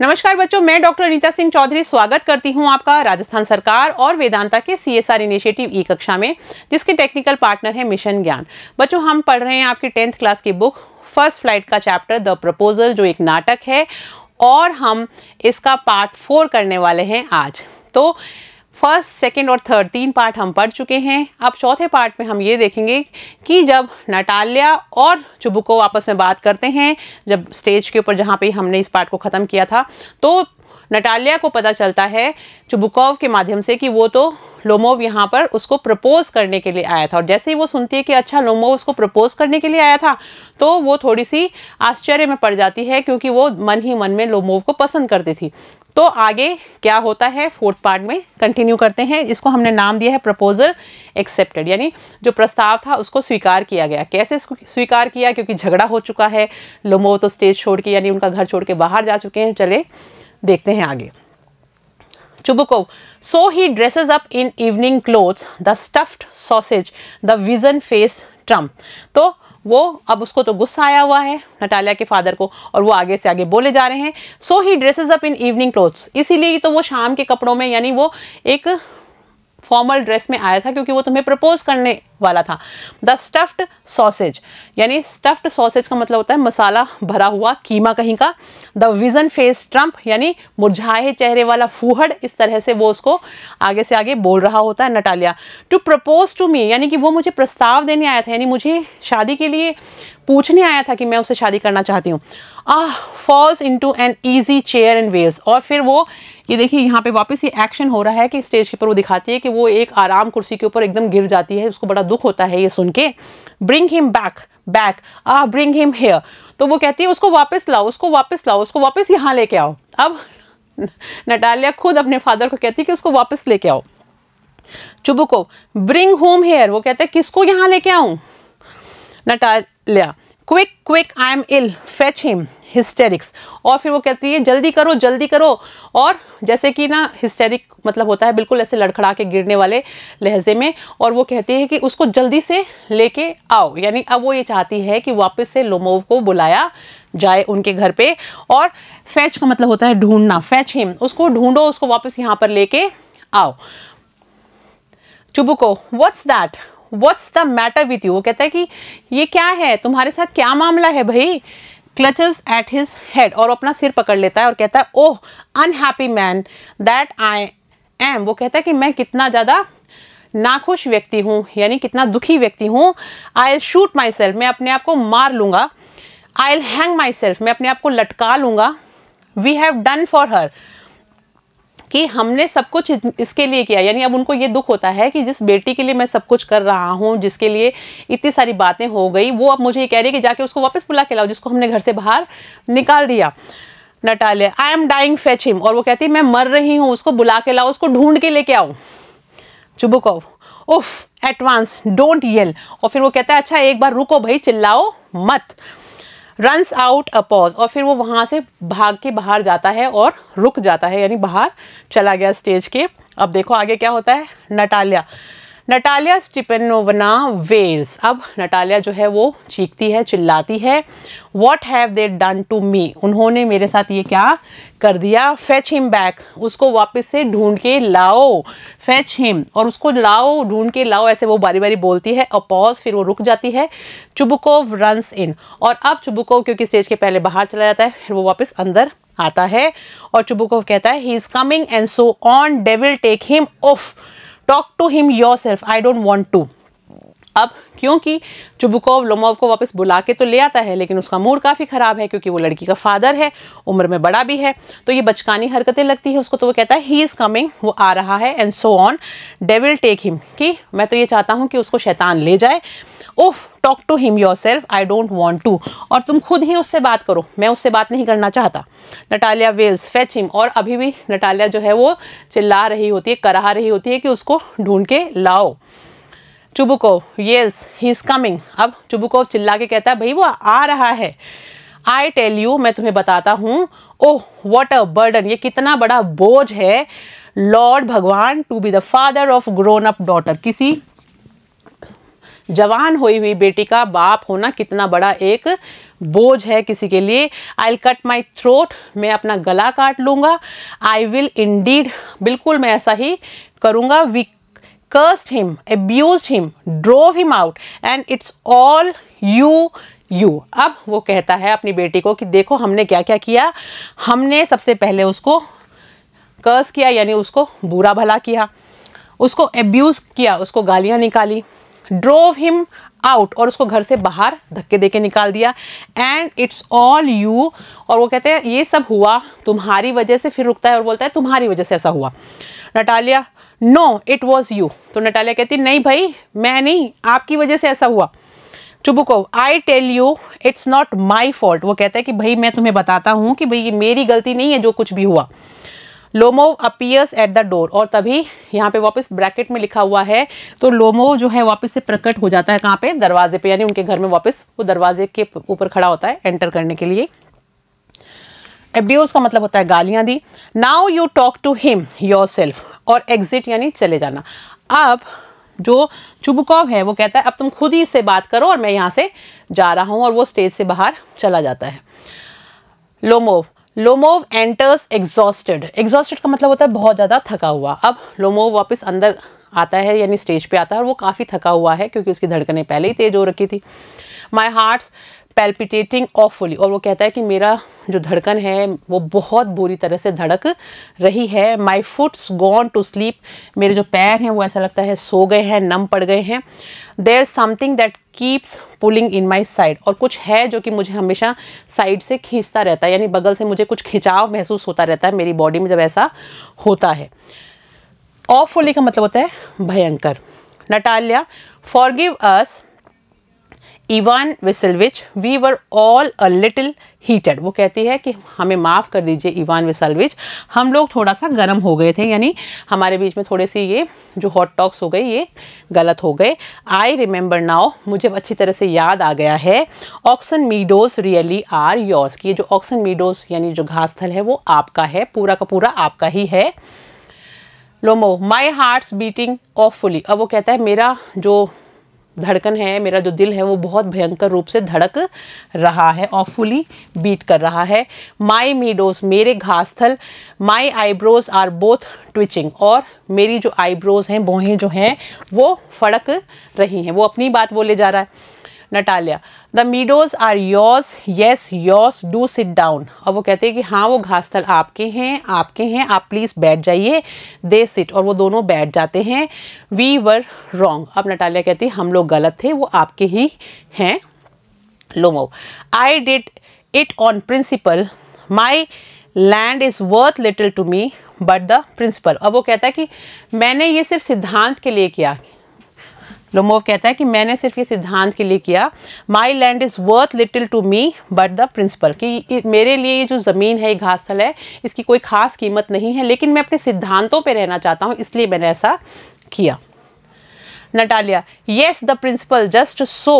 नमस्कार बच्चों मैं डॉक्टर अनिता सिंह चौधरी स्वागत करती हूं आपका राजस्थान सरकार और वेदांता के सीएसआर इनिशिएटिव ई कक्षा में जिसके टेक्निकल पार्टनर है मिशन ज्ञान बच्चों हम पढ़ रहे हैं आपकी टेंथ क्लास की बुक फर्स्ट फ्लाइट का चैप्टर द प्रपोजल जो एक नाटक है और हम इसका पार्ट फोर करने वाले हैं आज तो फर्स्ट सेकंड और थर्ड तीन पार्ट हम पढ़ चुके हैं अब चौथे पार्ट में हम ये देखेंगे कि जब नटालिया और चुबुको आपस में बात करते हैं जब स्टेज के ऊपर जहाँ पे हमने इस पार्ट को ख़त्म किया था तो नटालिया को पता चलता है चुबुकोव के माध्यम से कि वो तो लोमोव यहाँ पर उसको प्रपोज करने के लिए आया था और जैसे ही वो सुनती है कि अच्छा लोमोव उसको प्रपोज करने के लिए आया था तो वो थोड़ी सी आश्चर्य में पड़ जाती है क्योंकि वो मन ही मन में लोमोव को पसंद करती थी तो आगे क्या होता है फोर्थ पार्ट में कंटिन्यू करते हैं इसको हमने नाम दिया है प्रपोजल एक्सेप्टेड यानी जो प्रस्ताव था उसको स्वीकार किया गया कैसे स्वीकार किया क्योंकि झगड़ा हो चुका है लोमोव तो स्टेज छोड़ के यानी उनका घर छोड़ के बाहर जा चुके हैं चले देखते हैं आगे Chubukov so he dresses up in evening clothes the stuffed sausage the vision face trump तो वो अब उसको तो गुस्सा आया हुआ है नटालिया के फादर को और वो आगे से आगे बोले जा रहे हैं so he dresses up in evening clothes इसीलिए तो वो शाम के कपड़ों में यानी वो एक फॉर्मल ड्रेस में आया था क्योंकि वो तुम्हें प्रपोज करने वाला था द स्टफ्ड सॉसेज यानी स्टफ्ड सॉसेज का मतलब होता है मसाला भरा हुआ कीमा कहीं का द विजन फेस ट्रंप यानी मुरझाए चेहरे वाला फूहड़ इस तरह से वो उसको आगे से आगे बोल रहा होता है Natalia to propose to me यानी कि वो मुझे प्रस्ताव देने आया था यानी मुझे शादी के लिए पूछने आया था कि मैं उसे शादी करना चाहती हूँ ah falls into an easy chair and wails और फिर वो ये देखिए यहाँ पे वापस ये एक्शन हो रहा है कि स्टेज के ऊपर वो दिखाती है कि वो एक आराम कुर्सी के ऊपर एकदम गिर जाती है उसको बड़ा दुख होता है ये सुन के bring him back back ah bring him here तो वो कहती है उसको वापस लाओ उसको वापस लाओ उसको वापस यहाँ लेके आओ अब नटालिया खुद अपने फादर को कहती है कि उसको वापस लेके आओ चुबुको ब्रिंग होम हेयर वो कहते हैं किसको यहाँ लेके आऊँ Natalia quick quick I'm ill fetch him hysterics और फिर वो कहती है जल्दी करो जल्दी करो और जैसे कि ना हिस्टेरिक मतलब होता है बिल्कुल ऐसे लड़खड़ा के गिरने वाले लहजे में और वो कहती है कि उसको जल्दी से लेके आओ यानी अब वो ये चाहती है कि वापस से लोमोव को बुलाया जाए उनके घर पे और फैच का मतलब होता है ढूंढना फैच हिम उसको ढूंढो उसको वापस यहाँ पर लेके आओ Chubukov what's that what's the matter with you वो कहता है कि ये क्या है तुम्हारे साथ क्या मामला है भाई क्लचेज एट हिज हेड और अपना सिर पकड़ लेता है और कहता है oh unhappy man that I am वो कहता है कि मैं कितना ज़्यादा नाखुश व्यक्ति हूँ यानी कितना दुखी व्यक्ति हूँ I'll shoot myself मैं अपने आप को मार लूँगा I'll hang myself मैं अपने आप को लटका लूँगा we have done for her कि हमने सब कुछ इसके लिए किया यानी अब उनको ये दुख होता है कि जिस बेटी के लिए मैं सब कुछ कर रहा हूँ जिसके लिए इतनी सारी बातें हो गई वो अब मुझे ये कह रही है कि जाके उसको वापस बुला के लाओ जिसको हमने घर से बाहर निकाल दिया Natalia I'm dying fetch him और वो कहती है मैं मर रही हूँ उसको बुला के लाओ उसको ढूंढ के लेके आओ चुबुक उफ एडवांस डोंट येल और फिर वो कहता है अच्छा एक बार रुको भाई चिल्लाओ मत रनस आउट अ पॉज और फिर वो वहाँ से भाग के बाहर जाता है और रुक जाता है यानी बाहर चला गया स्टेज के अब देखो आगे क्या होता है नटालिया नटालिया स्टिपेनोवना वेल्स अब नटालिया जो है वो चीखती है चिल्लाती है what have they done to me उन्होंने मेरे साथ ये क्या कर दिया फैच हिम बैक उसको वापस से ढूंढ के लाओ फैच हिम और उसको लाओ ढूंढ के लाओ ऐसे वो बारी बारी बोलती है और पॉज फिर वो रुक जाती है चुबकोव रनस इन और अब चुबकोव क्योंकि स्टेज के पहले बाहर चला जाता है फिर वो वापस अंदर आता है और चुबुकोव कहता है he is coming and so on devil take him ouf talk to him yourself I don't want to अब क्योंकि चुबुकोव लोमोव को वापस बुला के तो ले आता है लेकिन उसका मूड काफ़ी ख़राब है क्योंकि वो लड़की का फादर है उम्र में बड़ा भी है तो ये बचकानी हरकतें लगती है उसको तो वो कहता है ही इज़ कमिंग वो आ रहा है and so on devil take him कि मैं तो ये चाहता हूँ कि उसको शैतान ले जाए ouf talk to him yourself I don't want to और तुम खुद ही उससे बात करो मैं उससे बात नहीं करना चाहता नटालिया वेल्स फैच हिम और अभी भी नटालिया जो है वो चिल्ला रही होती है कराह रही होती है कि उसको ढूंढ के लाओ Chubukov yes he is coming अब चुबुकोव चिल्ला के कहता है भाई वो आ रहा है आई टेल यू मैं तुम्हें बताता हूँ ओह वॉट अ बर्डन ये कितना बड़ा बोझ है लॉर्ड भगवान to be the father of grown up daughter किसी जवान हुई हुई बेटी का बाप होना कितना बड़ा एक बोझ है किसी के लिए आई कट माई थ्रोट मैं अपना गला काट लूँगा आई विल इंडीड बिल्कुल मैं ऐसा ही करूँगा we cursed him abuse him drove him out and it's all you you अब वो कहता है अपनी बेटी को कि देखो हमने क्या क्या किया हमने सबसे पहले उसको कर्स किया यानी उसको बुरा भला किया उसको एब्यूज़ किया उसको गालियाँ निकाली ड्रोव हिम आउट और उसको घर से बाहर धक्के देके निकाल दिया एंड इट्स ऑल यू और वो कहते हैं ये सब हुआ तुम्हारी वजह से फिर रुकता है और बोलता है तुम्हारी वजह से ऐसा हुआ Natalia no it was you तो नटालिया कहती नहीं भाई मैं नहीं आपकी वजह से ऐसा हुआ Chubukov I tell you it's not my fault वो कहता है कि भाई मैं तुम्हें बताता हूँ कि भाई ये मेरी गलती नहीं है जो कुछ भी हुआ Lomov appears at the door और तभी यहाँ पे वापस ब्रैकेट में लिखा हुआ है तो लोमोव जो है वापस से प्रकट हो जाता है कहाँ पे दरवाजे पे यानी उनके घर में वापस वो दरवाजे के ऊपर खड़ा होता है एंटर करने के लिए एब्यूज का मतलब होता है गालियाँ दी now you talk to him yourself और एग्जिट यानी चले जाना अब जो चुबकॉव है वो कहता है अब तुम खुद ही इससे बात करो और मैं यहाँ से जा रहा हूँ और वो स्टेज से बाहर चला जाता है Lomov Lomov enters exhausted exhausted का मतलब होता है बहुत ज़्यादा थका हुआ अब लोमोव वापस अंदर आता है यानी स्टेज पे आता है और वो काफ़ी थका हुआ है क्योंकि उसकी धड़कनें पहले ही तेज़ हो रखी थी माई हार्ट्स पैल्पिटेटिंग ऑफुली और वो कहता है कि मेरा जो धड़कन है वो बहुत बुरी तरह से धड़क रही है my foot's gone to sleep मेरे जो पैर हैं वो ऐसा लगता है सो गए हैं नम पड़ गए हैं there something that keeps pulling in my side और कुछ है जो कि मुझे हमेशा साइड से खींचता रहता है यानी बगल से मुझे कुछ खिंचाव महसूस होता रहता है मेरी बॉडी में जब ऐसा होता है ऑफुली का मतलब होता है भयंकर Natalia forgive us Ivan Vassilevitch we were all a little heated वो कहती है कि हमें माफ़ कर दीजिए इवान विसल विच हम लोग थोड़ा सा गर्म हो गए थे यानी हमारे बीच में थोड़े से ये जो हॉट टॉक्स हो गए ये गलत हो गए आई रिमेंबर नाउ मुझे अच्छी तरह से याद आ गया है Oxen Meadows really are yours की जो ऑक्सन मीडोज यानी जो घास थल है वो आपका है पूरा का पूरा आपका ही है Lomov my heart's beating awfully अब वो कहता है मेरा जो धड़कन है मेरा जो दिल है वो बहुत भयंकर रूप से धड़क रहा है और फुली बीट कर रहा है माई मीडोज मेरे घासथल my eyebrows are both twitching और मेरी जो आईब्रोज हैं बोहें जो हैं वो फड़क रही हैं वो अपनी बात बोले जा रहा है Natalia the meadows are yours yes yours do sit down और वो कहते हैं कि हाँ वो घास आपके हैं आपके हैं आप प्लीज़ बैठ जाइए दे सिट और वो दोनों बैठ जाते हैं वी वर रॉन्ग अब नटालिया कहती है हम लोग गलत थे वो आपके ही हैं Lomov I did it on principle my land is worth little to me but the principle अब वो कहता है कि मैंने ये सिर्फ सिद्धांत के लिए किया लोमोव कहता है कि मैंने सिर्फ ये सिद्धांत के लिए किया my land is worth little to me but the principle कि मेरे लिए ये जो ज़मीन है ये घास स्थल है इसकी कोई ख़ास कीमत नहीं है लेकिन मैं अपने सिद्धांतों पर रहना चाहता हूँ इसलिए मैंने ऐसा किया Natalia yes the principle just so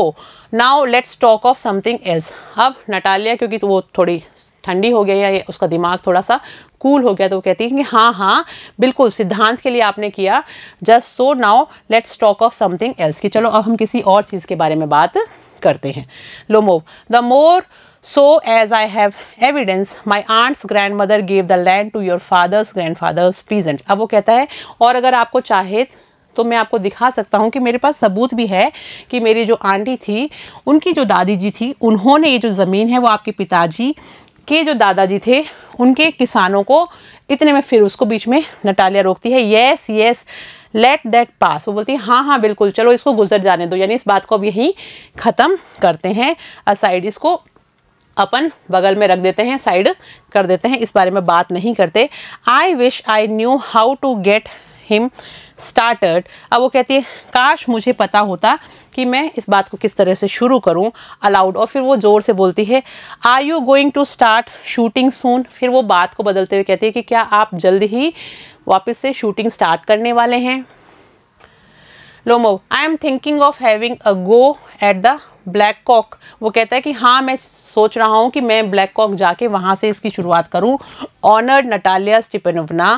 now let's talk of something else अब नटालिया क्योंकि तो वो थोड़ी ठंडी हो गया या उसका दिमाग थोड़ा सा कूल हो गया तो वो कहती है कि हाँ हाँ बिल्कुल सिद्धांत के लिए आपने किया just so now let's talk of something else कि चलो अब हम किसी और चीज़ के बारे में बात करते हैं Lomov the more so as I have evidence my aunt's grandmother gave the land to your father's grandfather's present अब वो कहता है और अगर आपको चाहे तो मैं आपको दिखा सकता हूँ कि मेरे पास सबूत भी है कि मेरी जो आंटी थी उनकी जो दादी जी थी उन्होंने ये जो ज़मीन है वो आपके पिताजी के जो दादाजी थे उनके किसानों को इतने में फिर उसको बीच में नटालिया रोकती है yes yes let that pass वो बोलती है हाँ हाँ बिल्कुल चलो इसको गुजर जाने दो यानी इस बात को अब यहीं ख़त्म करते हैं असाइड इसको अपन बगल में रख देते हैं साइड कर देते हैं इस बारे में बात नहीं करते I wish I knew how to get him started अब वो कहती है काश मुझे पता होता कि मैं इस बात को किस तरह से शुरू करूं अलाउड और फिर वो ज़ोर से बोलती है are you going to start shooting soon फिर वो बात को बदलते हुए कहती है कि क्या आप जल्द ही वापस से शूटिंग स्टार्ट करने वाले हैं Lomov I'm thinking of having a go at the black cock वो कहता है कि हाँ मैं सोच रहा हूँ कि मैं ब्लैक कॉक जाके वहाँ से इसकी शुरुआत करूँ honoured Natalia Stepanovna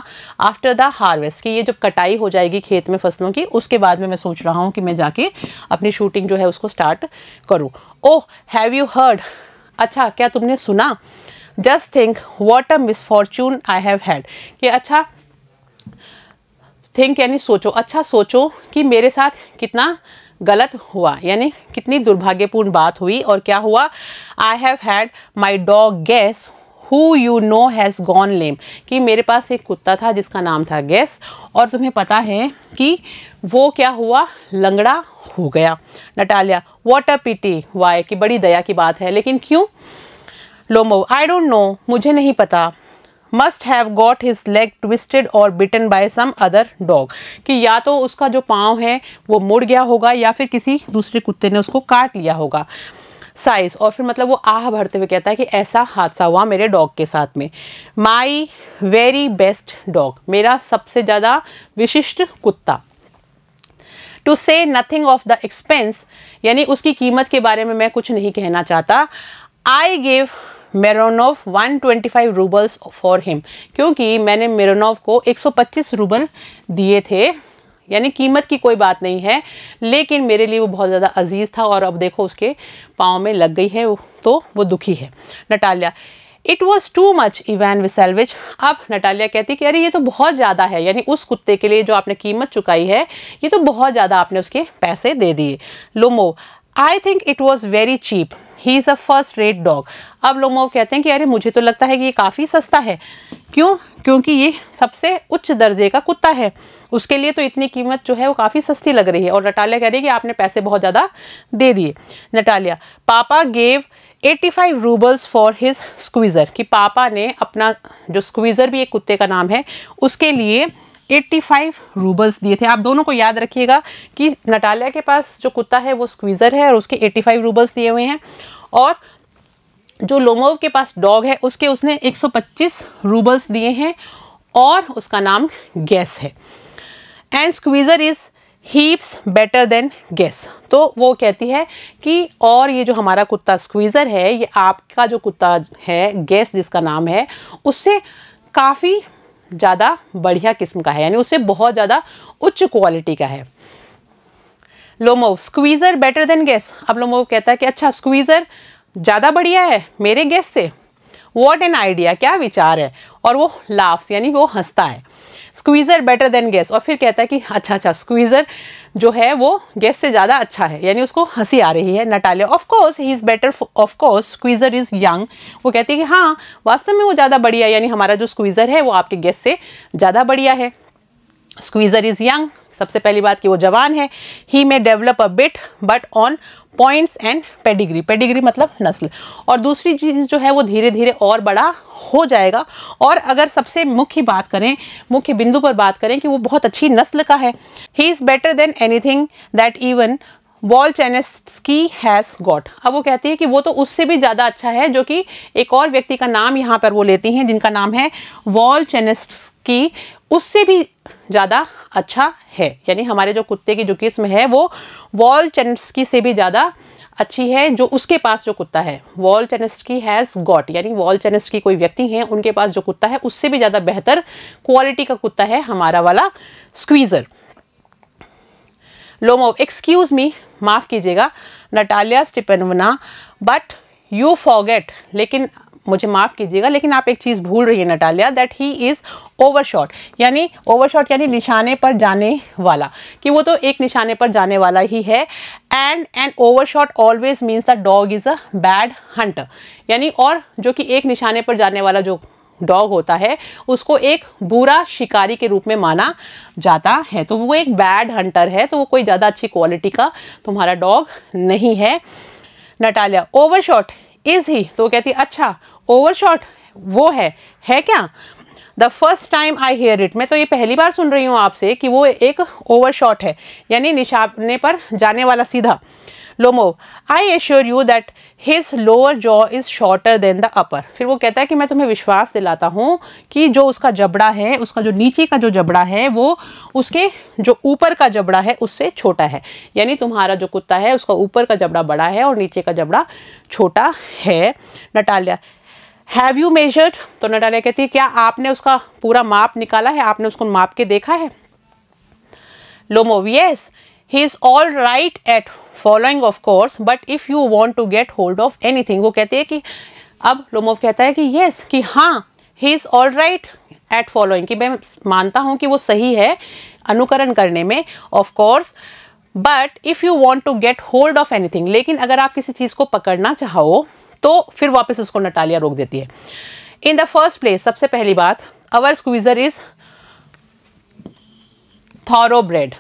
after the harvest कि ये जब कटाई हो जाएगी खेत में फसलों की उसके बाद में मैं सोच रहा हूँ कि मैं जाके अपनी शूटिंग जो है उसको स्टार्ट करूँ ओह हैव यू हर्ड अच्छा क्या तुमने सुना just think what a misfortune I have had कि अच्छा थिंक यानी सोचो अच्छा सोचो कि मेरे साथ कितना गलत हुआ यानी कितनी दुर्भाग्यपूर्ण बात हुई और क्या हुआ I have had my dog Guess who you know has gone lame कि मेरे पास एक कुत्ता था जिसका नाम था गैस और तुम्हें पता है कि वो क्या हुआ लंगड़ा हो गया Natalia what a pity why की बड़ी दया की बात है लेकिन क्यों लोमो आई डोंट नो मुझे नहीं पता must have got his leg twisted और bitten by some other dog कि या तो उसका जो पाँव है वो मुड़ गया होगा या फिर किसी दूसरे कुत्ते ने उसको काट लिया होगा साइज और फिर मतलब वो आह भरते हुए कहता है कि ऐसा हादसा हुआ मेरे डॉग के साथ में माई वेरी बेस्ट डॉग मेरा सबसे ज़्यादा विशिष्ट कुत्ता टू से नथिंग ऑफ द एक्सपेंस यानी उसकी कीमत के बारे में मैं कुछ नहीं कहना चाहता I gave Mironov 125 roubles for him क्योंकि मैंने मेरोनोव को 125 रूबल दिए थे यानी कीमत की कोई बात नहीं है लेकिन मेरे लिए वो बहुत ज़्यादा अजीज़ था और अब देखो उसके पाँव में लग गई है तो वो दुखी है Natalia it was too much Ivan Vassilevitch Natalia कहती कि अरे ये तो बहुत ज़्यादा है यानी उस कुत्ते के लिए जो आपने कीमत चुकाई है ये तो बहुत ज़्यादा आपने उसके पैसे दे दिए Lomov I think it was very cheap he is a first rate dog अब लोग कहते हैं कि अरे मुझे तो लगता है कि ये काफ़ी सस्ता है क्यों क्योंकि ये सबसे उच्च दर्जे का कुत्ता है उसके लिए तो इतनी कीमत जो है वो काफ़ी सस्ती लग रही है और नटालिया कह रही है कि आपने पैसे बहुत ज़्यादा दे दिए Natalia papa gave 85 five roubles for his Squeezer कि पापा ने अपना जो स्क्वीज़र भी एक कुत्ते का नाम है उसके लिए 85 रूबल्स दिए थे आप दोनों को याद रखिएगा कि नटालिया के पास जो कुत्ता है वो स्क्वीज़र है और उसके 85 रूबल्स दिए हुए हैं और जो लोमोव के पास डॉग है उसके उसने 125 रूबल्स दिए हैं और उसका नाम गैस है and Squeezer is heaps better than Guess तो वो कहती है कि और ये जो हमारा कुत्ता स्क्वीज़र है ये आपका जो कुत्ता है गैस जिसका नाम है उससे काफ़ी ज़्यादा बढ़िया किस्म का है यानी उससे बहुत ज़्यादा उच्च क्वालिटी का है Lomov Squeezer better than Guess अब लोमो कहता है कि अच्छा स्क्वीज़र ज़्यादा बढ़िया है मेरे गैस से वॉट एन आइडिया क्या विचार है और वो लाफ्स यानी वो हंसता है स्क्वीज़र बेटर देन गैस और फिर कहता है कि अच्छा अच्छा स्क्वीज़र जो है वो गैस से ज़्यादा अच्छा है यानी उसको हंसी आ रही है Natalia of course he is better of course Squeezer is young वो कहती है कि हाँ वास्तव में वो ज़्यादा बढ़िया यानी हमारा जो स्क्वीज़र है वो आपके गैस से ज़्यादा बढ़िया है स्क्वीज़र इज़ यंग सबसे पहली बात कि वो जवान है he may develop a bit but on points and pedigree pedigree मतलब नस्ल और दूसरी चीज़ जो है वो धीरे धीरे और बड़ा हो जाएगा और अगर सबसे मुख्य बात करें मुख्य बिंदु पर बात करें कि वो बहुत अच्छी नस्ल का है he is better than anything that even वॉल की हैज़ गॉट अब वो कहती है कि वो तो उससे भी ज़्यादा अच्छा है जो कि एक और व्यक्ति का नाम यहाँ पर वो लेती हैं जिनका नाम है वॉल की उससे भी ज़्यादा अच्छा है यानी हमारे जो कुत्ते की जो किस्म है वो वॉल चेनेस्की से भी ज़्यादा अच्छी है जो उसके पास जो कुत्ता है वॉल की हैज़ गॉट यानी वॉल की कोई व्यक्ति हैं उनके पास जो कुत्ता है उससे भी ज़्यादा बेहतर क्वालिटी का कुत्ता है हमारा वाला स्क्वीज़र लोमोव एक्सक्यूज मी माफ़ कीजिएगा Natalia Stepanovna but you forget लेकिन मुझे माफ़ कीजिएगा लेकिन आप एक चीज़ भूल रही है Natalia that he is overshot यानी ओवरशॉट यानी निशाने पर जाने वाला कि वो तो एक निशाने पर जाने वाला ही है and an overshot always means the dog is a bad hunter यानी और जो कि एक निशाने पर जाने वाला जो डॉग होता है उसको एक बुरा शिकारी के रूप में माना जाता है तो वो एक बैड हंटर है तो वो कोई ज़्यादा अच्छी क्वालिटी का तुम्हारा डॉग नहीं है नटालिया ओवरशॉट इज ही तो कहती अच्छा ओवरशॉट वो है है क्या the first time I hear it मैं तो ये पहली बार सुन रही हूँ आपसे कि वो एक ओवरशॉट है यानी निशाने पर जाने वाला सीधा Lomov I assure you that his lower jaw is shorter than the upper फिर वो कहता है कि मैं तुम्हें विश्वास दिलाता हूँ कि जो उसका जबड़ा है उसका जो नीचे का जो जबड़ा है वो उसके जो ऊपर का जबड़ा है उससे छोटा है यानी तुम्हारा जो कुत्ता है उसका ऊपर का जबड़ा बड़ा है और नीचे का जबड़ा छोटा है नटालिया हैव यू मेजर्ड तो नटालिया कहती है क्या आपने उसका पूरा माप निकाला है आपने उसको माप के देखा है Lomov yes yes. Is all right at following of course but if you want to get hold of anything वो कहते हैं कि अब लोमोव कहता है कि yes कि हाँ he is all right at following कि मैं मानता हूँ कि वो सही है अनुकरण करने में of course but if you want to get hold of thing लेकिन अगर आप किसी चीज़ को पकड़ना चाहो तो फिर वापस उसको नटालिया रोक देती है इन द फर्स्ट प्लेस सबसे पहली बात our Squeezer is thoroughbred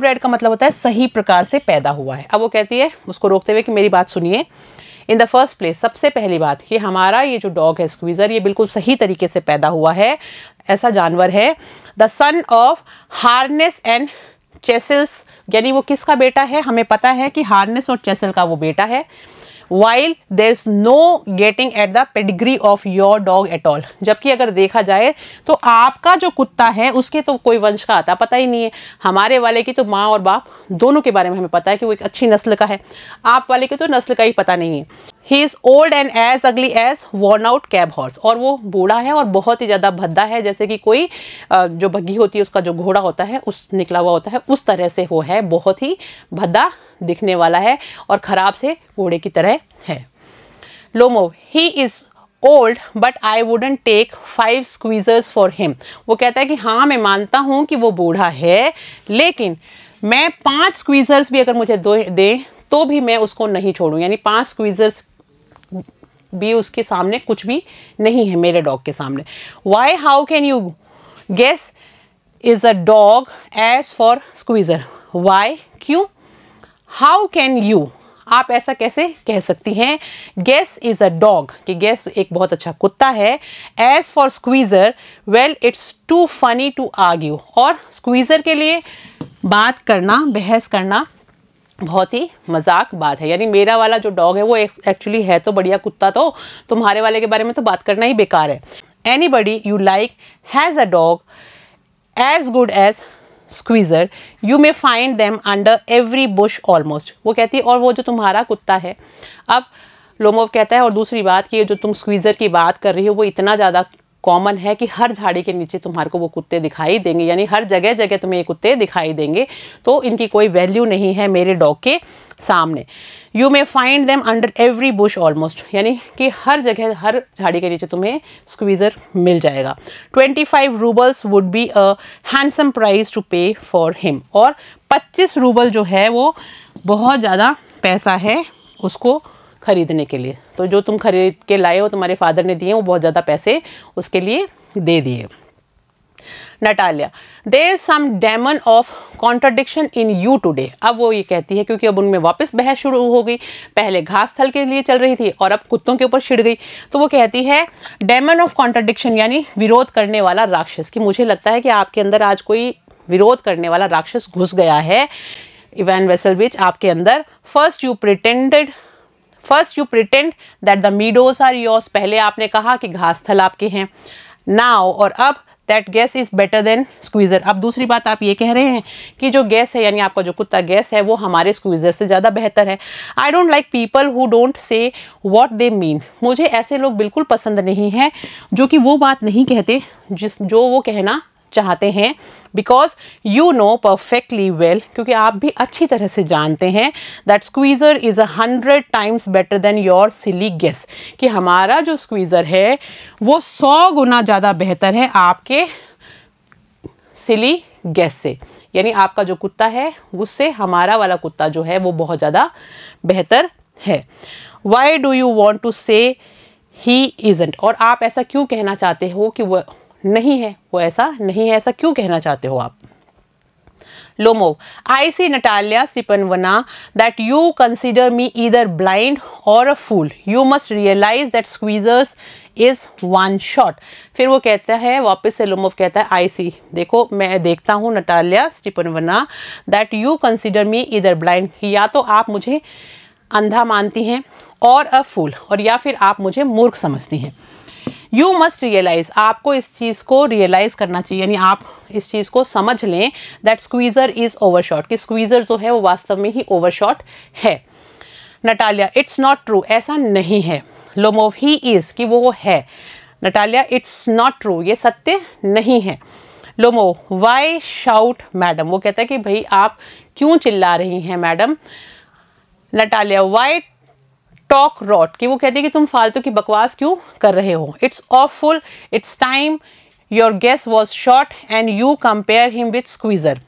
bred का मतलब होता है सही प्रकार से पैदा हुआ है अब वो कहती है उसको रोकते हुए कि मेरी बात सुनिए इन द फर्स्ट प्लेस सबसे पहली बात कि हमारा ये जो डॉग है स्क्वीज़र ये बिल्कुल सही तरीके से पैदा हुआ है ऐसा जानवर है the son of Harness and Chisels यानी वो किसका बेटा है हमें पता है कि हार्नेस और चेसल का वो बेटा है while there is no getting at the pedigree of your dog at all जबकि अगर देखा जाए तो आपका जो कुत्ता है उसके तो कोई वंश का आता पता ही नहीं है हमारे वाले की तो माँ और बाप दोनों के बारे में हमें पता है कि वो एक अच्छी नस्ल का है आप वाले की तो नस्ल का ही पता नहीं है he is old and as ugly as worn out cab horse और वो बूढ़ा है और बहुत ही ज़्यादा भद्दा है जैसे कि कोई जो बग्घी होती है उसका जो घोड़ा होता है उस निकला हुआ होता है उस तरह से वो है बहुत ही भद्दा दिखने वाला है और ख़राब से घोड़े की तरह है Lomov he is old but I wouldn't take five Squeezers for him वो कहता है कि हाँ मैं मानता हूँ कि वो बूढ़ा है लेकिन मैं पाँच स्क्वीजर्स भी अगर मुझे दो दें तो भी मैं उसको नहीं छोड़ूँ यानी पाँच स्क्वीजर्स भी उसके सामने कुछ भी नहीं है मेरे डॉग के सामने why how can you Guess is a dog as for Squeezer why क्यों हाउ कैन यू आप ऐसा कैसे कह सकती हैं गैस इज़ अ डॉग कि गैस एक बहुत अच्छा कुत्ता है as for Squeezer well it's too funny to argue और स्क्वीज़र के लिए बात करना बहस करना बहुत ही मजाक बात है यानी मेरा वाला जो डॉग है वो एक्चुअली है तो बढ़िया कुत्ता तो तुम्हारे वाले के बारे में तो बात करना ही बेकार है anybody you like has a dog as good as Squeezer you may find them under every bush almost वो कहती है और वो जो तुम्हारा कुत्ता है अब लोमोव कहता है और दूसरी बात कि जो तुम स्क्वीज़र की बात कर रही हो वो इतना ज़्यादा कॉमन है कि हर झाड़ी के नीचे तुम्हारे को वो कुत्ते दिखाई देंगे यानी हर जगह जगह तुम्हें ये कुत्ते दिखाई देंगे तो इनकी कोई वैल्यू नहीं है मेरे डॉग के सामने you may find them under every bush almost यानी कि हर जगह हर झाड़ी के नीचे तुम्हें स्क्वीज़र मिल जाएगा twenty five roubles would be a handsome prize to pay for him और पच्चीस रूबल जो है वो बहुत ज़्यादा पैसा है उसको ख़रीदने के लिए तो जो तुम खरीद के लाए हो तुम्हारे फादर ने दिए वो बहुत ज़्यादा पैसे उसके लिए दे दिए Natalia there some demon of contradiction in you today अब वो ये कहती है क्योंकि अब उनमें वापस बहस शुरू हो गई पहले घास थल के लिए चल रही थी और अब कुत्तों के ऊपर छिड़ गई तो वो कहती है डेमन ऑफ कॉन्ट्रडिक्शन यानी विरोध करने वाला राक्षस कि मुझे लगता है कि आपके अंदर आज कोई विरोध करने वाला राक्षस घुस गया है इवैन वेसलविच आपके अंदर first you pretended first you pretend that the meadows are yours पहले आपने कहा कि घास थल आपके हैं नाव और अब that Guess is better than Squeezer अब दूसरी बात आप ये कह रहे हैं कि जो गैस है यानी आपका जो कुत्ता गैस है वो हमारे स्क्वीज़र से ज़्यादा बेहतर है I don't like people who don't say what they mean मुझे ऐसे लोग बिल्कुल पसंद नहीं हैं जो कि वो बात नहीं कहते जिस जो वो कहना चाहते हैं because you know perfectly well क्योंकि आप भी अच्छी तरह से जानते हैं that Squeezer is a hundred times better than your silly Guess कि हमारा जो स्क्वीज़र है वो सौ गुना ज़्यादा बेहतर है आपके सिली गैस से यानी आपका जो कुत्ता है उससे हमारा वाला कुत्ता जो है वो बहुत ज़्यादा बेहतर है why do you want to say he isn't और आप ऐसा क्यों कहना चाहते हो कि वह नहीं है वो ऐसा नहीं है ऐसा क्यों कहना चाहते हो आप लोमो आई सी नटालिया वना that you consider me either blind और a fool you must realise that Squeezers is one shot फिर वो कहता है वापस से लोमोव कहता है आई सी देखो मैं देखता हूँ नटालिया स्टिपन वना that you consider me either blind या तो आप मुझे अंधा मानती हैं और अ फूल और या फिर आप मुझे मूर्ख समझती हैं यू मस्ट रियलाइज़ आपको इस चीज़ को रियलाइज़ करना चाहिए यानी आप इस चीज़ को समझ लें दैट स्क्वीज़र इज़ ओवरशॉट कि स्क्वीज़र जो है वो वास्तव में ही ओवरशॉट है नटालिया इट्स नॉट ट्रू ऐसा नहीं है लोमोव ही इज़ कि वो है नटालिया इट्स नॉट ट्रू ये सत्य नहीं है लोमो वाई शाउट मैडम वो कहता है कि भाई आप क्यों चिल्ला रही हैं madam Natalia why talk rot कि वो कहती है कि तुम फालतू की बकवास क्यों कर रहे हो it's awful it's time your Guess was shot and you compare him with Squeezer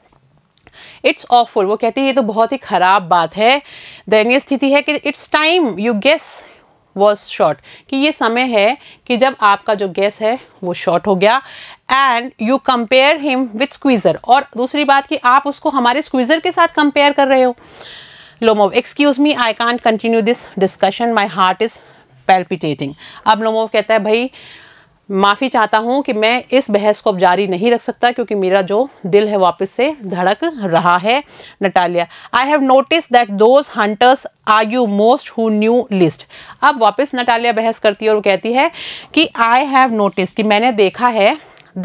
it's awful वो कहती है ये तो बहुत ही ख़राब बात है दयनीय स्थिति है कि it's time you Guess was shot कि ये समय है कि जब आपका जो गैस है वो शॉर्ट हो गया and you compare him with Squeezer और दूसरी बात कि आप उसको हमारे स्क्वीज़र के साथ कंपेयर कर रहे हो Lomov excuse me I can't continue this discussion my heart is palpitating. अब लोमोव कहता है भाई माफ़ी चाहता हूँ कि मैं इस बहस को अब जारी नहीं रख सकता क्योंकि मेरा जो दिल है वापस से धड़क रहा है Natalia I have notice that those hunters argue most who know least अब वापस नटालिया बहस करती है और वो कहती है कि आई हैव नोटिस कि मैंने देखा है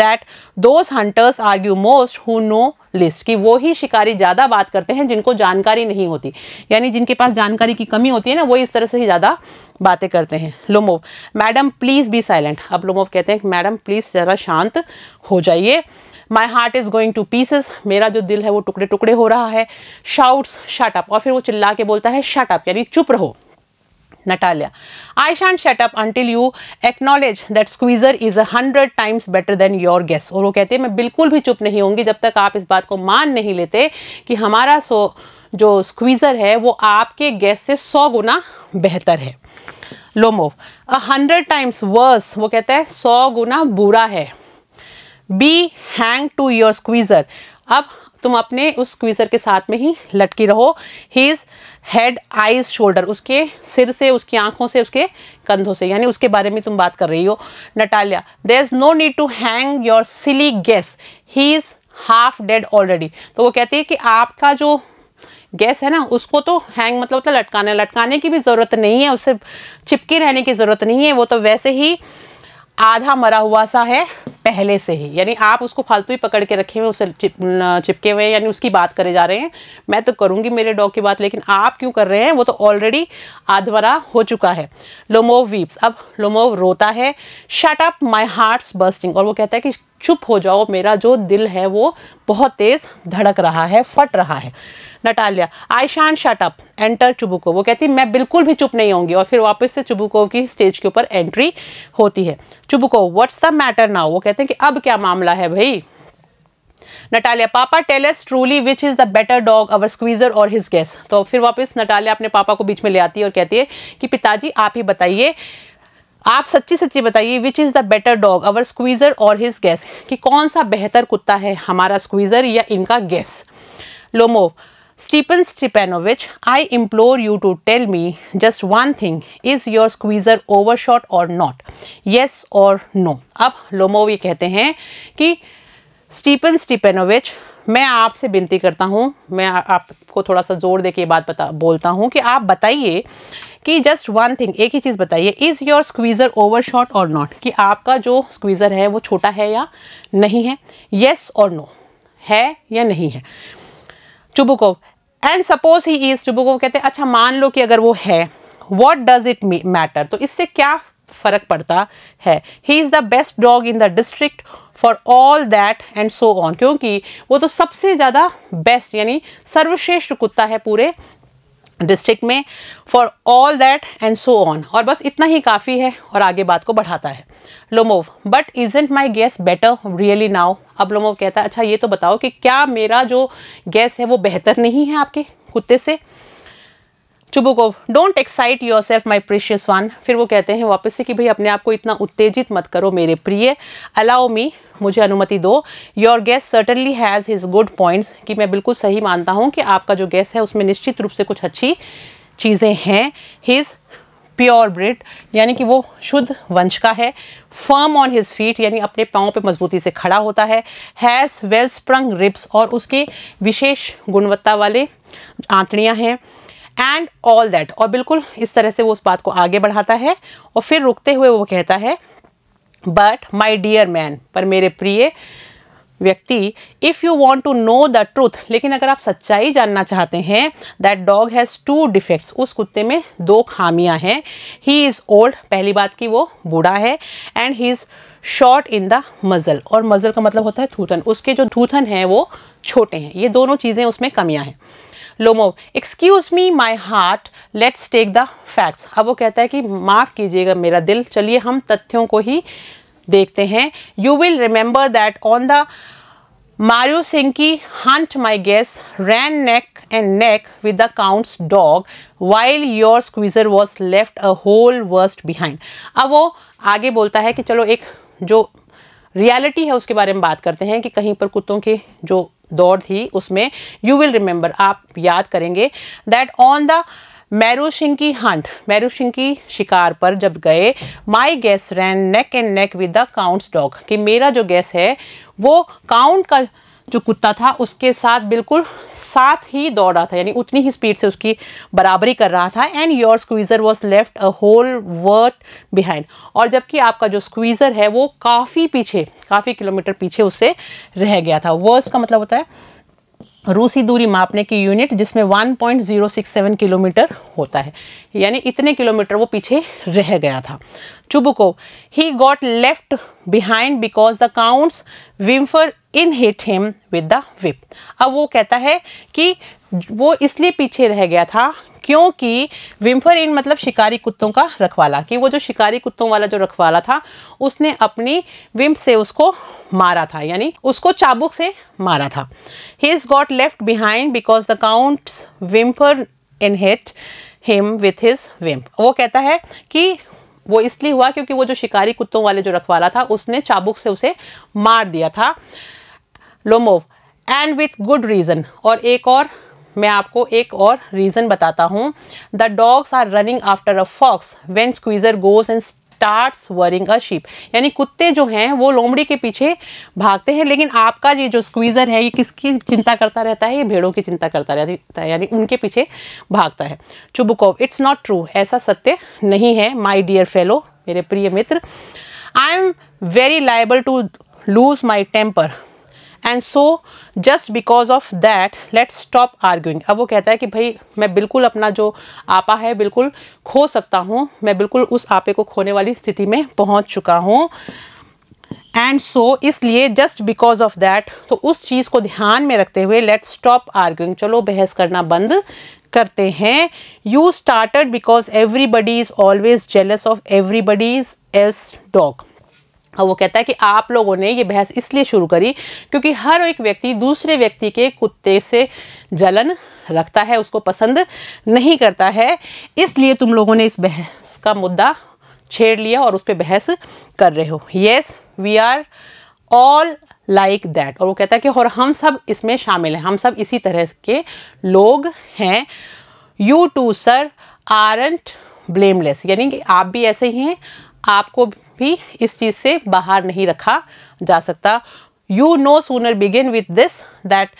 that those hunters argue most who know least कि वो ही शिकारी ज़्यादा बात करते हैं जिनको जानकारी नहीं होती यानी जिनके पास जानकारी की कमी होती है ना वो इस तरह से ही ज़्यादा बातें करते हैं Lomov madam please be silent अब लोमोव कहते हैं मैडम प्लीज़ ज़रा शांत हो जाइए my heart is going to pieces. मेरा जो दिल है वो टुकड़े टुकड़े हो रहा है शाउट्स up. और फिर वो चिल्ला के बोलता है up. यानी चुप रहो Natalia. I shan't shut up until you acknowledge that squeezer is a hundred times better than your guess. और वो कहते हैं मैं बिल्कुल भी चुप नहीं होंगी जब तक आप इस बात को मान नहीं लेते कि हमारा सो जो स्क्वीज़र है वो आपके गैस से सौ गुना बेहतर है Lomov a hundred times worse वो कहता है सौ गुना बुरा है be hang to your Squeezer अब तुम अपने उस स्क्वीज़र के साथ में ही लटकी रहो he is head eyes shoulder उसके सिर से उसकी आंखों से उसके कंधों से यानी उसके बारे में तुम बात कर रही हो Natalia there is no need to hang your silly Guess he is half dead already तो वो कहती है कि आपका जो गैस है ना उसको तो हैंग मतलब होता है लटकाना लटकाने की भी ज़रूरत नहीं है उससे चिपके रहने की ज़रूरत नहीं है वो तो वैसे ही आधा मरा हुआ सा है पहले से ही यानी आप उसको फालतू ही पकड़ के रखे हुए उसे चिप, चिपके हुए यानी उसकी बात करे जा रहे हैं मैं तो करूँगी मेरे डॉग की बात लेकिन आप क्यों कर रहे हैं वो तो ऑलरेडी आधमरा हो चुका है लोमोव वीप्स अब लोमोव रोता है shut up my heart's bursting और वो कहता है कि चुप हो जाओ मेरा जो दिल है वो बहुत तेज़ धड़क रहा है फट रहा है नटालिया आई शान शटअप एंटर चुबुको वो कहती मैं बिल्कुल भी चुप नहीं होंगी और फिर वापस से चुबुकोव की स्टेज के ऊपर एंट्री होती है Chubukov what's the matter now वो कहते हैं कि अब क्या मामला है भाई Natalia papa tell truly which is the better dog our Squeezer और हिज गेस्ट तो फिर वापस नटालिया अपने पापा को बीच में ले आती है और कहती है कि पिताजी आप ही बताइए आप सच्ची सच्ची बताइए which is the better dog our Squeezer और हिज गैस कि कौन सा बेहतर कुत्ता है हमारा स्क्वीज़र या इनका Guess Lomov Stepan Stepanovitch I implore you to tell me just one thing is your Squeezer shot और नॉट येस और नो अब लोमोव ये कहते हैं कि स्टीपन स्टिपेनोविच मैं आपसे विनती करता हूँ मैं आपको थोड़ा सा जोर दे के बात बता बोलता हूँ कि आप बताइए कि जस्ट वन थिंग एक ही चीज़ बताइए is your Squeezer overshot और नॉट कि आपका जो स्क्वीज़र है वो छोटा है या नहीं है येस और नो है या नहीं है Chubukov and suppose he is Chubukov कहते हैं अच्छा मान लो कि अगर वो है वॉट डज इट मैटर तो इससे क्या फ़र्क पड़ता है he is the best dog in the district for all that and so on क्योंकि वो तो सबसे ज़्यादा बेस्ट यानी सर्वश्रेष्ठ कुत्ता है पूरे डिस्ट्रिक्ट में for all that and so on और बस इतना ही काफ़ी है और आगे बात को बढ़ाता है Lomov but isn't my Guess better really now अब लोमोव कहता है अच्छा ये तो बताओ कि क्या मेरा जो गैस है वो बेहतर नहीं है आपके कुत्ते से Chubukov don't excite yourself my precious one फिर वो कहते हैं वापस से कि भाई अपने आप को इतना उत्तेजित मत करो मेरे प्रिय अलाओ मी मुझे अनुमति दो your Guess certainly has his good points कि मैं बिल्कुल सही मानता हूँ कि आपका जो गैस है उसमें निश्चित रूप से कुछ अच्छी चीज़ें हैं हिज प्योर ब्रिड यानी कि वो शुद्ध वंश का है फर्म ऑन हिज फीट यानी अपने पाँव पे मजबूती से खड़ा होता है हैज़ वेल स्प्रंग रिप्स और उसके विशेष गुणवत्ता वाले आंतड़ियाँ हैं एंड ऑल दैट और बिल्कुल इस तरह से वो उस बात को आगे बढ़ाता है और फिर रुकते हुए वो कहता है बट माई डियर मैन पर मेरे प्रिय व्यक्ति if you want to know the truth लेकिन अगर आप सच्चाई जानना चाहते हैं that dog has two defects उस कुत्ते में दो खामियां हैं ही इज़ ओल्ड पहली बात की वो बूढ़ा है and he is short in the muzzle और मज़ल का मतलब होता है थूथन उसके जो थूथन हैं वो छोटे हैं ये दोनों चीज़ें उसमें कमियां हैं Lomov excuse me my heart let's take the facts अब वो कहता है कि माफ़ कीजिएगा मेरा दिल चलिए हम तथ्यों को ही देखते हैं you will remember that on the Marusinsky hunt my Guess ran neck and neck with the Count's dog while your Squeezer was left a whole verst behind अब वो आगे बोलता है कि चलो एक जो रियलिटी है उसके बारे में बात करते हैं कि कहीं पर कुत्तों के जो दौड़ थी उसमें यू विल रिमेंबर आप याद करेंगे that on the Marusinsky hunt Marusinsky शिकार पर जब गए my Guess ran neck and neck with the Count's dog कि मेरा जो गैस है वो काउंट का जो कुत्ता था उसके साथ बिल्कुल साथ ही दौड़ रहा था यानी उतनी ही स्पीड से उसकी बराबरी कर रहा था and your Squeezer was left a whole verst behind और जबकि आपका जो स्क्वीज़र है वो काफ़ी पीछे काफ़ी किलोमीटर पीछे उससे रह गया था वर्स का मतलब होता है रूसी दूरी मापने की यूनिट जिसमें 1.067 किलोमीटर होता है यानी इतने किलोमीटर वो पीछे रह गया था Chubukov he got left behind because the counts whipper in hit him with the whip अब वो कहता है कि वो इसलिए पीछे रह गया था क्योंकि विम्फर इन मतलब शिकारी कुत्तों का रखवाला कि वो जो शिकारी कुत्तों वाला जो रखवाला था उसने अपनी विम्प से उसको मारा था यानी उसको चाबुक से मारा था he is got left behind because the counts whipper in hit him with his whip वो कहता है कि वो इसलिए हुआ क्योंकि वो जो शिकारी कुत्तों वाले जो रखवाला था उसने चाबुक से उसे मार दिया था Lomov and with good reason और एक और मैं आपको एक और रीज़न बताता हूँ the dogs are running after a fox when Squeezer goes and starts worrying a sheep यानी कुत्ते जो हैं वो लोमड़ी के पीछे भागते हैं लेकिन आपका ये जो स्क्वीज़र है ये किसकी चिंता करता रहता है ये भेड़ों की चिंता करता रहता है यानी उनके पीछे भागता है चुबुकोव इट्स नॉट ट्रू ऐसा सत्य नहीं है माई डियर फेलो मेरे प्रिय मित्र I am very liable to lose my temper and so just because of that let's stop arguing अब वो कहता है कि भाई मैं बिल्कुल अपना जो आपा है बिल्कुल खो सकता हूँ मैं बिल्कुल उस आपे को खोने वाली स्थिति में पहुँच चुका हूँ एंड सो so, इसलिए जस्ट बिकॉज ऑफ दैट तो उस चीज़ को ध्यान में रखते हुए लेट्स स्टॉप आर्ग्यूइंग चलो बहस करना बंद करते हैं you started because everybody is always jealous of everybody is else dog और वो कहता है कि आप लोगों ने ये बहस इसलिए शुरू करी क्योंकि हर एक व्यक्ति दूसरे व्यक्ति के कुत्ते से जलन रखता है उसको पसंद नहीं करता है इसलिए तुम लोगों ने इस बहस का मुद्दा छेड़ लिया और उस पर बहस कर रहे हो yes we are all like that और वो कहता है कि और हम सब इसमें शामिल हैं हम सब इसी तरह के लोग हैं you too sir aren't blameless यानी कि आप भी ऐसे ही हैं आपको भी इस चीज़ से बाहर नहीं रखा जा सकता you no sooner begin with this that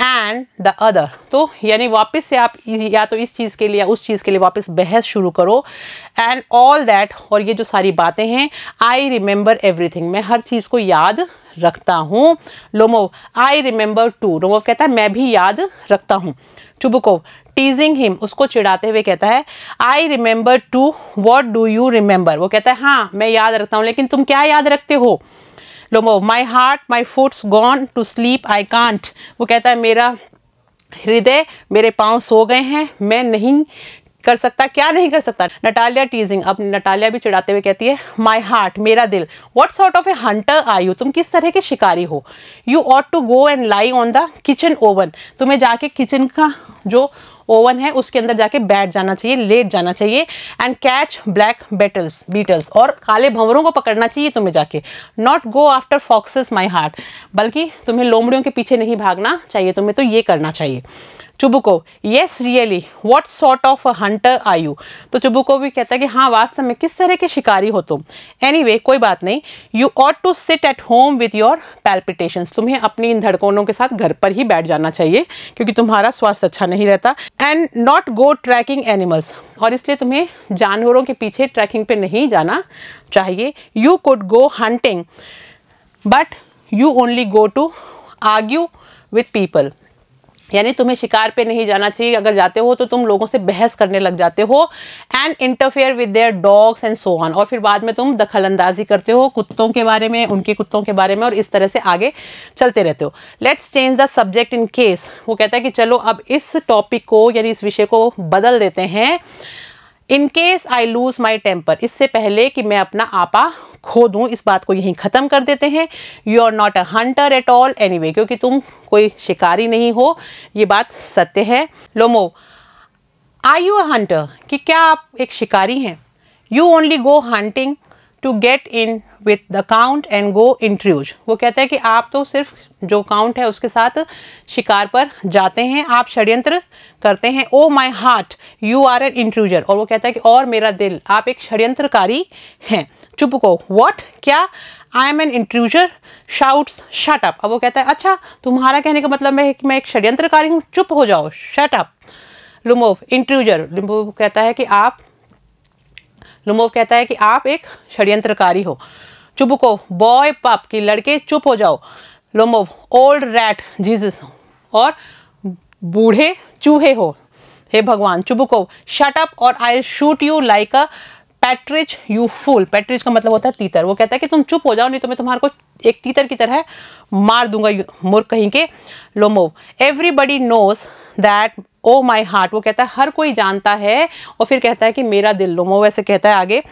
and the other तो यानी वापस से आप या तो इस चीज़ के लिए या उस चीज़ के लिए वापस बहस शुरू करो एंड ऑल दैट और ये जो सारी बातें हैं आई रिमेंबर एवरीथिंग मैं हर चीज़ को याद रखता हूँ Lomov I remember too Lomov कहता है मैं भी याद रखता हूँ चुबुकोव टीजिंग हिम उसको चिढ़ाते हुए कहता है I remember too what do you remember वो कहता है हाँ मैं याद रखता हूँ लेकिन तुम क्या याद रखते हो Lomov my heart my foot's gone to sleep I can't वो कहता है मेरा हृदय मेरे पांव सो गए हैं मैं नहीं कर सकता क्या नहीं कर सकता नटालिया टीजिंग अब नटालिया भी चिड़ाते हुए कहती है माई हार्ट मेरा दिल what sort of a hunter are you तुम किस तरह के शिकारी हो you ought to go and lie on the kitchen oven तुम्हें जाके किचन का जो ओवन है उसके अंदर जाके बैठ जाना चाहिए लेट जाना चाहिए and catch black beetles beetles और काले भंवरों को पकड़ना चाहिए तुम्हें जाके not go after foxes my heart बल्कि तुम्हें लोमड़ियों के पीछे नहीं भागना चाहिए तुम्हें तो ये करना चाहिए Chubukov yes really what sort of a hunter are you तो चुबुको भी कहता है कि हाँ वास्तव में किस तरह के शिकारी हो तुम एनी anyway, कोई बात नहीं you ought to sit at home with your palpitation तुम्हें अपनी इन धड़कोनों के साथ घर पर ही बैठ जाना चाहिए क्योंकि तुम्हारा स्वास्थ्य अच्छा नहीं रहता and not go tracking animals और इसलिए तुम्हें जानवरों के पीछे ट्रैकिंग पे नहीं जाना चाहिए you could go hunting but you only go to argue with people यानी तुम्हें शिकार पे नहीं जाना चाहिए अगर जाते हो तो तुम लोगों से बहस करने लग जाते हो and interfere with their dogs and so on और फिर बाद में तुम दखल अंदाजी करते हो कुत्तों के बारे में उनके कुत्तों के बारे में और इस तरह से आगे चलते रहते हो let's change the subject in case वो कहता है कि चलो अब इस टॉपिक को यानी इस विषय को बदल देते हैं in case I lose my temper इससे पहले कि मैं अपना आपा खो दूँ इस बात को यहीं ख़त्म कर देते हैं you are not a hunter at all anyway क्योंकि तुम कोई शिकारी नहीं हो ये बात सत्य है लोमो आई यू अ हंटर कि क्या आप एक शिकारी हैं you only go hunting to get in with the count and go intrude वो कहते हैं कि आप तो सिर्फ जो काउंट है उसके साथ शिकार पर जाते हैं आप षड्यंत्र करते हैं oh my heart you are an intruder और वो कहता है कि और मेरा दिल आप एक षड्यंत्रकारी हैं चुप को वॉट क्या I am an intruder shouts shut up अब वो कहता है अच्छा तुम्हारा कहने का मतलब है कि मैं एक षड्यंत्रकारी हूँ चुप हो जाओ शट अप लुमोव इंट्रूजर लुमोव कहता है कि आप लुमोव कहता है कि आप एक षड्यंत्रकारी हो चुप को बॉय पाप की लड़के चुप हो जाओ लोमोव ओल्ड रैट जीसस और बूढ़े चूहे हो हे भगवान चुबुको शट अप और I shoot you like a partridge you fool partridge का मतलब होता है तीतर वो कहता है कि तुम चुप हो जाओ नहीं तो मैं तुम्हारे को एक तीतर की तरह मार दूंगा मुर्ख कहीं के Lomov everybody knows that oh my heart वो कहता है हर कोई जानता है और फिर कहता है कि मेरा दिल लो वो वैसे कहता है आगे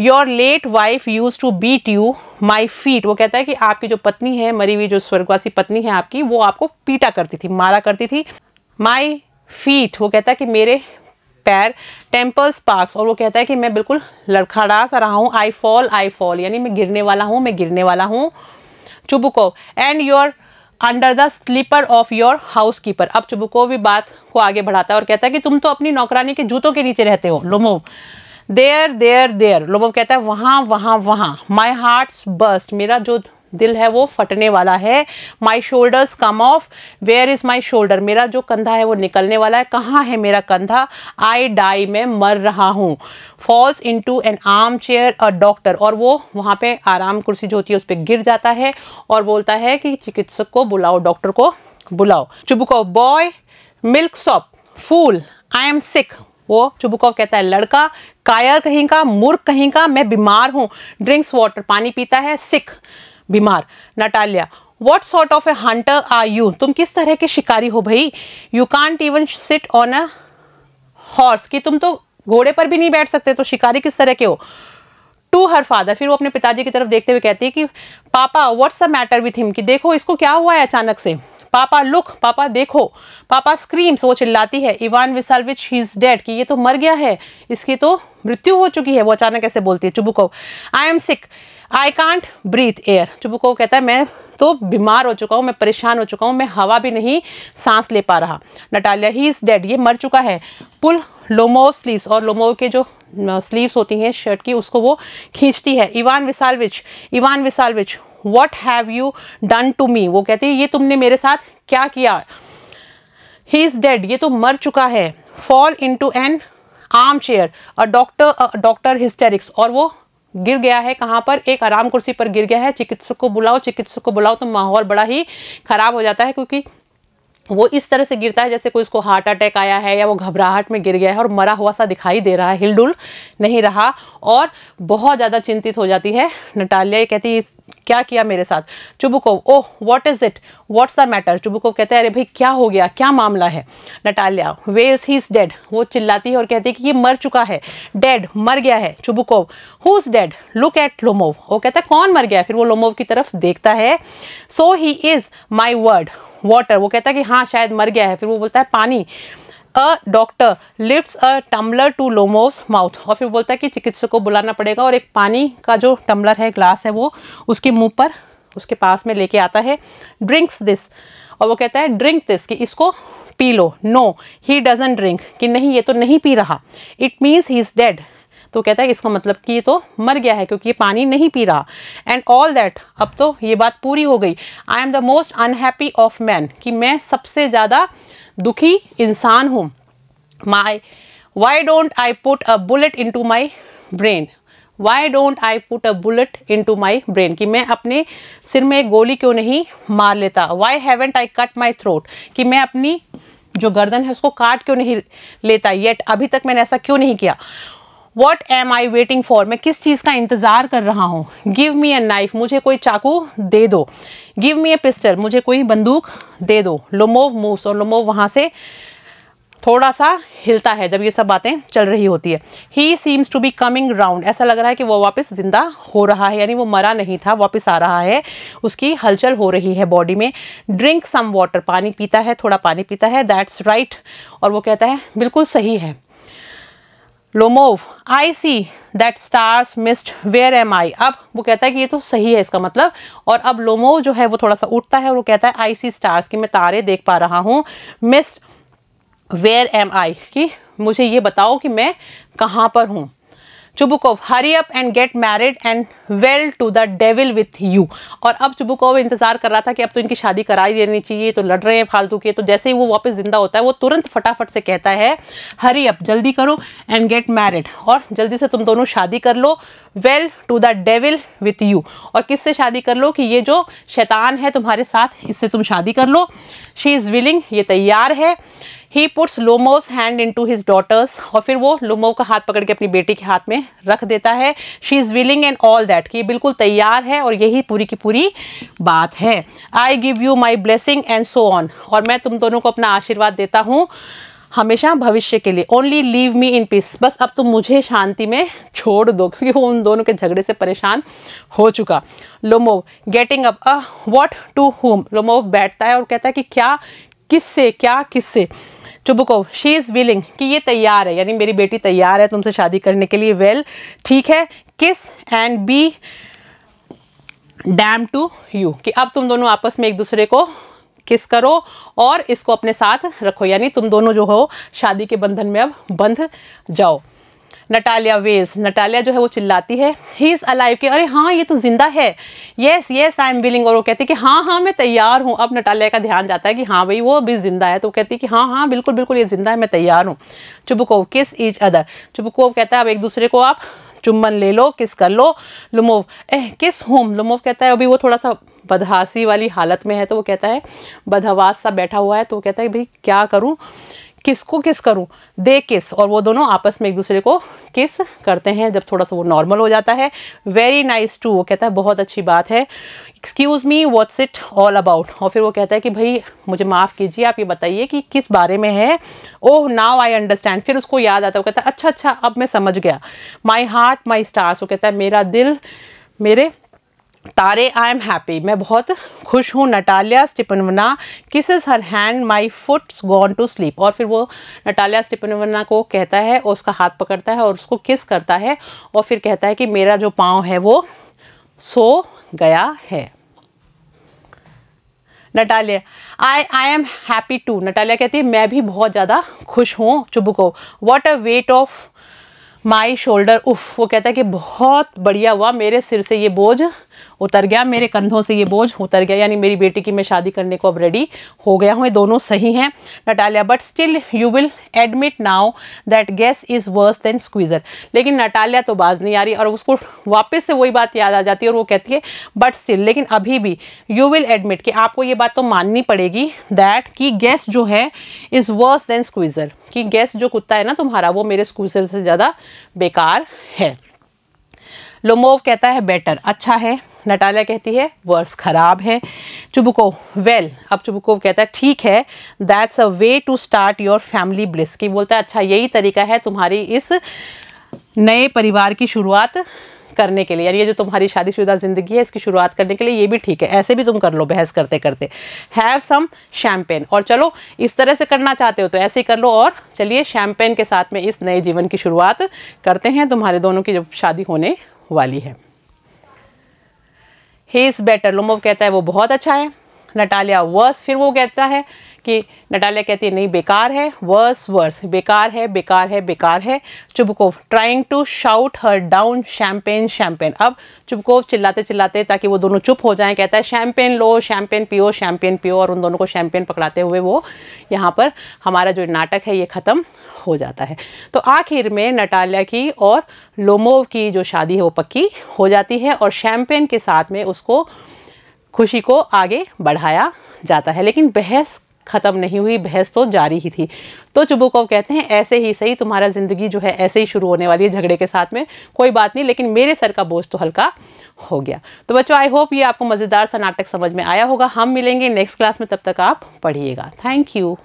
your late wife used to beat you my feet वो कहता है कि आपकी जो पत्नी है मरी हुई जो स्वर्गवासी पत्नी है आपकी वो आपको पीटा करती थी मारा करती थी माई फीट वो कहता है कि मेरे पैर टेम्पल स्पार्क्स और वो कहता है कि मैं बिल्कुल लड़खड़ा सा रहा हूँ आई फॉल आई फॉल यानी मैं गिरने वाला हूँ मैं गिरने वाला हूँ Chubukov and your under the slipper of your housekeeper अब चुबको भी बात को आगे बढ़ाता है और कहता है कि तुम तो अपनी नौकरानी के जूतों के नीचे रहते हो Lomov there there there Lomov कहता है वहाँ वहाँ वहाँ माई हार्ट्स बस्ट मेरा जो दिल है वो फटने वाला है my shoulders come off where is my shoulder मेरा जो कंधा है वो निकलने वाला है कहाँ है मेरा कंधा आई डाई मैं मर रहा हूँ falls into an armchair और डॉक्टर और वो वहाँ पे आराम कुर्सी जो होती है उस पर गिर जाता है और बोलता है कि चिकित्सक को बुलाओ डॉक्टर को बुलाओ Chubukov boy milksop fool I am sick वो चुबुकॉव कहता है लड़का कायर कहीं का मूर्ख कहीं का मैं बीमार हूँ ड्रिंक्स वाटर पानी पीता है सिख बीमार Natalia what sort of a hunter are you तुम किस तरह के शिकारी हो भाई you can't even sit on a horse कि तुम तो घोड़े पर भी नहीं बैठ सकते तो शिकारी किस तरह के हो टू हर फादर फिर वो अपने पिताजी की तरफ देखते हुए कहती है कि papa what's the matter with him कि देखो इसको क्या हुआ है अचानक से पापा लुक पापा देखो पापा स्क्रीम्स वो चिल्लाती है Ivan Vassilevitch he is dead कि ये तो मर गया है इसकी तो मृत्यु हो चुकी है वो अचानक ऐसे बोलती है Chubukov I am sick I can't breathe air Chubukov कहता है मैं तो बीमार हो चुका हूँ मैं परेशान हो चुका हूँ मैं हवा भी नहीं सांस ले पा रहा नटालिया ही इज़ डेड ये मर चुका है पुल लोमो स्लीव्स और लोमो के जो स्लीव्स होती हैं शर्ट की उसको वो खींचती है Ivan Vassilevitch Ivan Vassilevitch what have you done to me वो कहती है ये तुमने मेरे साथ क्या किया ही इज़ डेड ये तो मर चुका है fall into an armchair a doctor doctor hysterics और वो गिर गया है कहाँ पर एक आराम कुर्सी पर गिर गया है चिकित्सक को बुलाओ चिकित्सक को बुलाओ तो माहौल बड़ा ही ख़राब हो जाता है क्योंकि वो इस तरह से गिरता है जैसे कोई उसको हार्ट अटैक आया है या वो घबराहट में गिर गया है और मरा हुआ सा दिखाई दे रहा है हिलडुल नहीं रहा और बहुत ज़्यादा चिंतित हो जाती है नटालिया ये कहती है क्या किया मेरे साथ Chubukov oh what is it what's the matter Chubukov कहते हैं अरे भाई क्या हो गया क्या मामला है Natalia wells he is dead वो चिल्लाती है और कहती है कि ये मर चुका है डेड मर गया है Chubukov who is dead look at Lomov वो कहता है कौन मर गया फिर वो लोमोव की तरफ देखता है so he is my word water वो कहता है कि हाँ शायद मर गया है फिर वो बोलता है पानी a doctor lifts a tumbler to Lomov's mouth और फिर बोलता है कि चिकित्सक को बुलाना पड़ेगा और एक पानी का जो टम्बलर है ग्लास है वो उसके मुंह पर उसके पास में लेके आता है ड्रिंक्स दिस और वो कहता है ड्रिंक दिस कि इसको पी लो नो ही डजन ड्रिंक कि नहीं ये तो नहीं पी रहा it means he is dead तो कहता है इसका मतलब कि ये तो मर गया है क्योंकि ये पानी नहीं पी रहा एंड ऑल दैट अब तो ये बात पूरी हो गई I am the most unhappy of man कि मैं सबसे ज़्यादा दुखी इंसान हूँ my why don't I put a bullet into my brain why don't I put a bullet into my brain कि मैं अपने सिर में एक गोली क्यों नहीं मार लेता why haven't I cut my throat कि मैं अपनी जो गर्दन है उसको काट क्यों नहीं लेता येट अभी तक मैंने ऐसा क्यों नहीं किया what am I waiting for मैं किस चीज़ का इंतज़ार कर रहा हूँ गिव मी अ नाइफ मुझे कोई चाकू दे दो गिव मी अ पिस्टल मुझे कोई बंदूक दे दो लोमोव मूव्स और लोमोव वहाँ से थोड़ा सा हिलता है जब ये सब बातें चल रही होती है he seems to be coming round ऐसा लग रहा है कि वो वापस ज़िंदा हो रहा है यानी वो मरा नहीं था वापस आ रहा है उसकी हलचल हो रही है बॉडी में ड्रिंक सम वाटर पानी पीता है थोड़ा पानी पीता है दैट्स राइट right. और वो कहता है बिल्कुल सही है Lomov I see that stars mist where am I अब वो कहता है कि ये तो सही है इसका मतलब और अब लोमोव जो है वो थोड़ा सा उठता है और वो कहता है आई सी स्टार्स की मैं तारे देख पा रहा हूँ मिस्ड वेयर एम आई कि मुझे ये बताओ कि मैं कहाँ पर हूँ Chubukov hurry up and get married and well to the devil with you और अब चुबुकोव इंतजार कर रहा था कि अब तो इनकी शादी कराई देनी चाहिए तो लड़ रहे हैं फालतू के तो जैसे ही वो वापस जिंदा होता है वो तुरंत फटाफट से कहता है हरी अप जल्दी करो एंड गेट मैरिड और जल्दी से तुम दोनों शादी कर लो well to the devil with you और किससे शादी कर लो कि ये जो शैतान है तुम्हारे साथ इससे तुम शादी कर लो शी इज़ विलिंग ये तैयार है he puts Lomov's hand into his daughter's और फिर वो लोमो का हाथ पकड़ के अपनी बेटी के हाथ में रख देता है she is willing and all that कि बिल्कुल तैयार है और यही पूरी की पूरी बात है I give you my blessing and so on और मैं तुम दोनों को अपना आशीर्वाद देता हूँ हमेशा भविष्य के लिए only leave me in peace बस अब तुम मुझे शांति में छोड़ दो क्योंकि वो उन दोनों के झगड़े से परेशान हो चुका Lomov getting up what to home Lomov बैठता है और कहता है कि क्या किससे क्या किससे चुबुकोव शी इज़ विलिंग कि ये तैयार है यानी मेरी बेटी तैयार है तुमसे शादी करने के लिए वेल well, ठीक है kiss and be damn to you कि अब तुम दोनों आपस में एक दूसरे को किस करो और इसको अपने साथ रखो यानी तुम दोनों जो हो शादी के बंधन में अब बंध जाओ नटालिया वेल्स नटालिया जो है वो चिल्लाती है ही इज़ अलाइव के अरे हाँ ये तो ज़िंदा है yes yes I am willing और वो कहती है कि हाँ हाँ मैं तैयार हूँ अब नटालिया का ध्यान जाता है कि हाँ भाई वो अभी ज़िंदा है तो कहती है कि हाँ हाँ बिल्कुल बिल्कुल ये ज़िंदा है मैं तैयार हूँ चुबकोव किस इज अदर चुबकोव कहता है अब एक दूसरे को आप चुम्बन ले लो किस कर लो लुमोव एह किस होम लुमोव कहता है अभी वो थोड़ा सा बदहासी वाली हालत में है तो वो कहता है बदहवास सा बैठा हुआ है तो वो कहता है भाई क्या करूँ किसको किस करूँ दे किस और वो दोनों आपस में एक दूसरे को किस करते हैं जब थोड़ा सा वो नॉर्मल हो जाता है वेरी नाइस टू वो कहता है बहुत अच्छी बात है excuse me what's it all about और फिर वो कहता है कि भाई मुझे माफ़ कीजिए आप ये बताइए कि किस बारे में है ओह नाउ आई अंडरस्टैंड फिर उसको याद आता है वो कहता है अच्छा अच्छा अब मैं समझ गया माई हार्ट माई स्टार्स वो कहता है मेरा दिल मेरे तारे आई एम हैप्पी मैं बहुत खुश हूँ Natalia Stepanovna kiss is her hand my foot's gone to sleep और फिर वो नटालिया स्टिपनवना को कहता है और उसका हाथ पकड़ता है और उसको किस करता है और फिर कहता है कि मेरा जो पाँव है वो सो गया है Natalia I I am happy to Natalia कहती है मैं भी बहुत ज़्यादा खुश हूँ Chubukov what a weight off my shoulder उफ वो कहता है कि बहुत बढ़िया हुआ मेरे सिर से ये बोझ उतर गया मेरे कंधों से ये बोझ उतर गया यानी मेरी बेटी की मैं शादी करने को अब रेडी हो गया हूँ ये दोनों सही हैं Natalia but still you will admit now that Guess is worse than Squeezer लेकिन नटालिया तो बाज नहीं आ रही और उसको वापस से वही बात याद आ जाती है और वो कहती है बट स्टिल लेकिन अभी भी यू विल एडमिट कि आपको ये बात तो माननी पड़ेगी दैट कि गैस जो है इज़ वर्स देन स्क्वीज़र कि गैस जो कुत्ता है ना तुम्हारा वो मेरे स्क्वीज़र से ज़्यादा बेकार है लोमोव कहता है बेटर अच्छा है नटालिया कहती है वर्स ख़राब है चुबको वेल अब चुबकोव कहता है ठीक है that's a way to start your family bliss की बोलता है अच्छा यही तरीका है तुम्हारी इस नए परिवार की शुरुआत करने के लिए यानी ये जो तुम्हारी शादीशुदा ज़िंदगी है इसकी शुरुआत करने के लिए ये भी ठीक है ऐसे भी तुम कर लो बहस करते करते हैव सम शैम्पेन और चलो इस तरह से करना चाहते हो तो ऐसे ही कर लो और चलिए शैम्पेन के साथ में इस नए जीवन की शुरुआत करते हैं तुम्हारे दोनों की जब शादी होने वाली है ही इज़ बेटर लोमोव कहता है वो बहुत अच्छा है नटालिया वर्स फिर वो कहता है कि नटालिया कहती है नहीं बेकार है वर्स वर्स बेकार है बेकार है बेकार है Chubukov trying to shout her down champagne champagne अब चुबकोव चिल्लाते चिल्लाते ताकि वो दोनों चुप हो जाएं कहता है शैम्पेन लो शैम्पेन पियो शैम्पेन पियो और उन दोनों को शैम्पेन पकड़ाते हुए वो यहाँ पर हमारा जो नाटक है ये ख़त्म हो जाता है तो आखिर में नटालिया की और लोमोव की जो शादी है वो पक्की हो जाती है और शैम्पेन के साथ में उसको खुशी को आगे बढ़ाया जाता है लेकिन बहस ख़त्म नहीं हुई बहस तो जारी ही थी तो चुबुकोव कहते हैं ऐसे ही सही तुम्हारा ज़िंदगी जो है ऐसे ही शुरू होने वाली है झगड़े के साथ में कोई बात नहीं लेकिन मेरे सर का बोझ तो हल्का हो गया तो बच्चों आई होप ये आपको मज़ेदार सा नाटक समझ में आया होगा हम मिलेंगे नेक्स्ट क्लास में तब तक आप पढ़िएगा थैंक यू